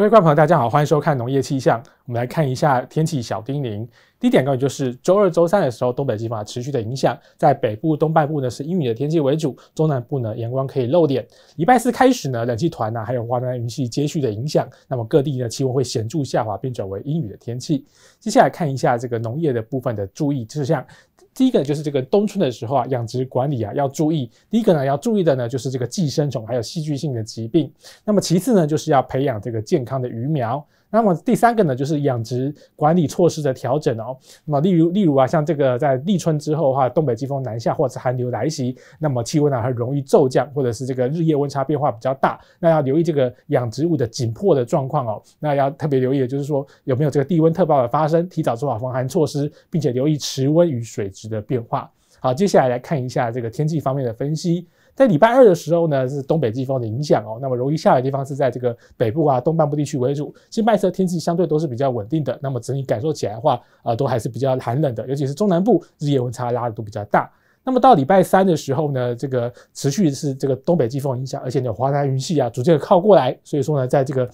各位观众朋友，大家好，欢迎收看农业气象。我们来看一下天气小叮咛。第一点关于就是周二、周三的时候，东北季风持续的影响，在北部、东半部呢是阴雨的天气为主，中南部呢阳光可以露脸。礼拜四开始呢，冷气团啊，还有华南云系接续的影响，那么各地呢气温会显著下滑，并转为阴雨的天气。接下来看一下这个农业的部分的注意事项。第一个就是这个冬春的时候啊，养殖管理啊要注意。第一个呢要注意的呢就是这个寄生虫还有细菌性的疾病。那么其次呢就是要培养这个健康的鱼苗。那么第三个呢，就是养殖管理措施的调整哦。那么，例如，例如啊，像这个在立春之后的话，东北季风南下或者寒流来袭，那么气温呢，很容易骤降，或者是这个日夜温差变化比较大，那要留意这个养殖物的紧迫的状况哦。那要特别留意，的就是说有没有这个低温特报的发生，提早做好防寒措施，并且留意池温与水质的变化。好，接下来来看一下这个天气方面的分析。在礼拜二的时候呢，是东北季风的影响哦，那么容易下的地方是在这个北部啊、东半部地区为主。其实麦天天气相对都是比较稳定的，那么整体感受起来的话，啊，都还是比较寒冷的，尤其是中南部日夜温差拉的都比较大。那么到礼拜三的时候呢，这个持续是这个东北季风影响，而且呢华南云系啊逐渐靠过来，所以说呢，在这个。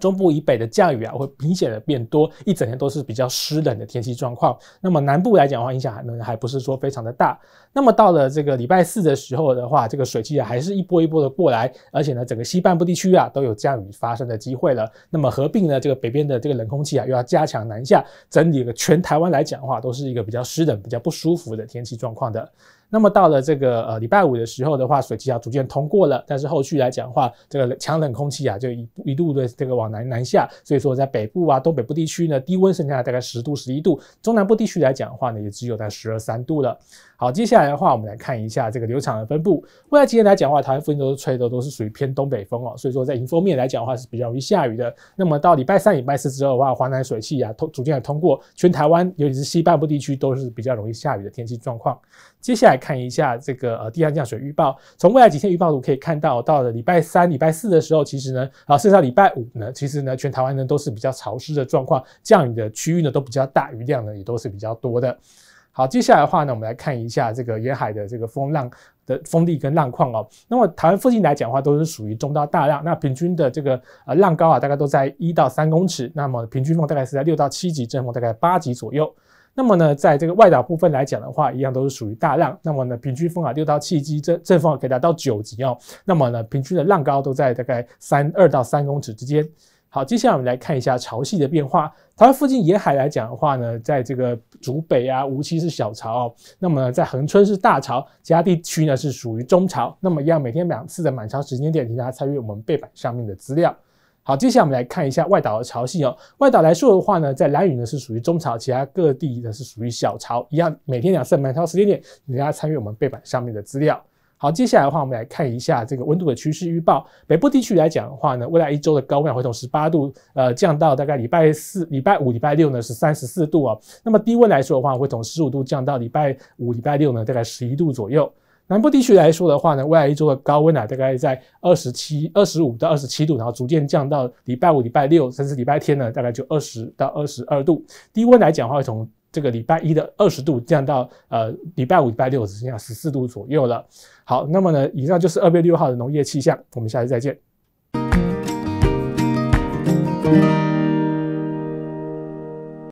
中部以北的降雨啊，会明显的变多，一整天都是比较湿冷的天气状况。那么南部来讲的话，影响还可能还不是说非常的大。那么到了这个礼拜四的时候的话，这个水汽啊，还是一波一波的过来，而且呢，整个西半部地区啊，都有降雨发生的机会了。那么合并呢，这个北边的这个冷空气啊，又要加强南下，整体的全台湾来讲的话，都是一个比较湿冷、比较不舒服的天气状况的。那么到了这个呃礼拜五的时候的话，水气啊逐渐通过了，但是后续来讲的话，这个强冷空气啊就一一度的这个往南南下，所以说在北部啊、东北部地区呢，低温剩下大概十度、十一度；中南部地区来讲的话呢，也只有在十二三度了。好，接下来的话，我们来看一下这个流场的分布。未来几天来讲的话，台湾附近都是吹的都是属于偏东北风哦，所以说在迎风面来讲的话是比较容易下雨的。那么到礼拜三、礼拜四之后的话，华南水汽啊通逐渐的通过全台湾，尤其是西半部地区都是比较容易下雨的天气状况。接下来。看一下这个呃，地下降水预报。从未来几天预报图可以看到，到了礼拜三、礼拜四的时候，其实呢，啊，甚至到礼拜五呢，其实呢，全台湾呢都是比较潮湿的状况，降雨的区域呢都比较大，雨量呢也都是比较多的。好，接下来的话呢，我们来看一下这个沿海的这个风浪的风力跟浪况哦。那么台湾附近来讲话，都是属于中到大浪，那平均的这个呃浪高啊，大概都在一到三公尺。那么平均风大概是在六到七级，阵风大概八级左右。那么呢，在这个外岛部分来讲的话，一样都是属于大浪。那么呢，平均风啊六到七级，这阵风可以达到九级哦。那么呢，平均的浪高都在大概三二到三公尺之间。好，接下来我们来看一下潮汐的变化。台湾附近沿海来讲的话呢，在这个竹北啊、无锡是小潮，那么呢在恒春是大潮，其他地区呢是属于中潮。那么一样每天两次的满潮时间点，请大家参阅我们背板上面的资料。好，接下来我们来看一下外岛的潮汐哦。外岛来说的话呢，在蓝雨呢是属于中潮，其他各地呢是属于小潮，一样每天两次满潮时间点，你家参与我们背板上面的资料。好，接下来的话我们来看一下这个温度的趋势预报。北部地区来讲的话呢，未来一周的高温会从十八度，呃降到大概礼拜四、礼拜五、礼拜六呢是三十四度啊。那么低温来说的话，会从十五度降到礼拜五、礼拜六呢大概十一度左右。南部地区来说的话呢，未来一周的高温啊，大概在二十七、二十五到二十七度，然后逐渐降到礼拜五、礼拜六甚至礼拜天呢，大概就二十到二十二度。低温来讲的话，会从这个礼拜一的二十度降到呃礼拜五、礼拜六只剩下十四度左右了。好，那么呢，以上就是二月六号的农业气象，我们下期再见。